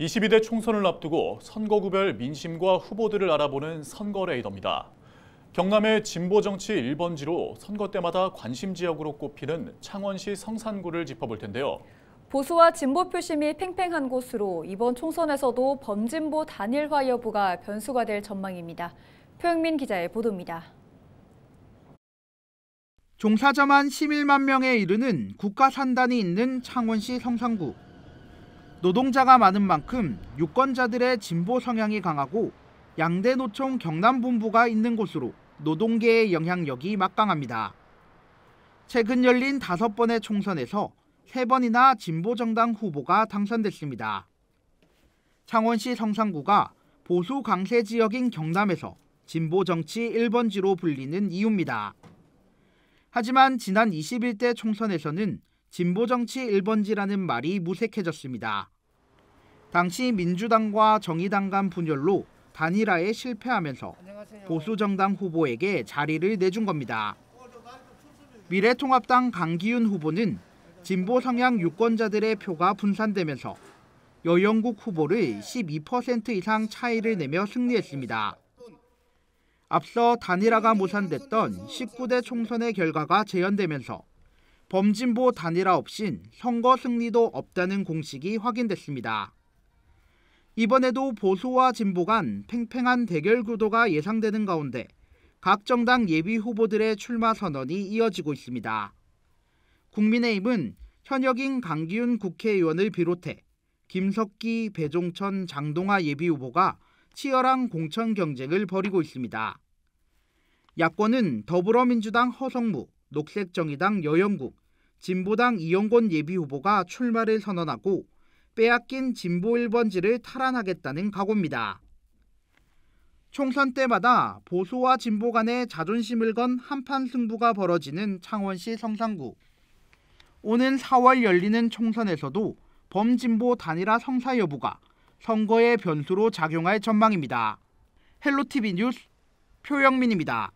22대 총선을 앞두고 선거구별 민심과 후보들을 알아보는 선거 레이더입니다. 경남의 진보 정치 1번지로 선거 때마다 관심 지역으로 꼽히는 창원시 성산구를 짚어볼 텐데요. 보수와 진보 표심이 팽팽한 곳으로 이번 총선에서도 범진보 단일화 여부가 변수가 될 전망입니다. 표영민 기자의 보도입니다. 종사자만 11만 명에 이르는 국가 산단이 있는 창원시 성산구. 노동자가 많은 만큼 유권자들의 진보 성향이 강하고 양대 노총 경남본부가 있는 곳으로 노동계의 영향력이 막강합니다. 최근 열린 다섯 번의 총선에서 세 번이나 진보정당 후보가 당선됐습니다. 창원시 성산구가 보수 강세 지역인 경남에서 진보 정치 1번지로 불리는 이유입니다. 하지만 지난 21대 총선에서는 진보정치 1번지라는 말이 무색해졌습니다. 당시 민주당과 정의당 간 분열로 단일화에 실패하면서 보수정당 후보에게 자리를 내준 겁니다. 미래통합당 강기윤 후보는 진보 성향 유권자들의 표가 분산되면서 여영국 후보를 12% 이상 차이를 내며 승리했습니다. 앞서 단일화가 무산됐던 19대 총선의 결과가 재현되면서 범진보 단일화 없인 선거 승리도 없다는 공식이 확인됐습니다. 이번에도 보수와 진보 간 팽팽한 대결 구도가 예상되는 가운데 각 정당 예비 후보들의 출마 선언이 이어지고 있습니다. 국민의힘은 현역인 강기훈 국회의원을 비롯해 김석기, 배종천, 장동하 예비 후보가 치열한 공천 경쟁을 벌이고 있습니다. 야권은 더불어민주당 허성무, 녹색정의당 여영국, 진보당 이영곤 예비후보가 출마를 선언하고 빼앗긴 진보 1번지를 탈환하겠다는 각오입니다. 총선 때마다 보수와 진보 간의 자존심을 건 한판 승부가 벌어지는 창원시 성산구. 오는 4월 열리는 총선에서도 범진보 단일화 성사 여부가 선거의 변수로 작용할 전망입니다. 헬로티비 뉴스 표영민입니다.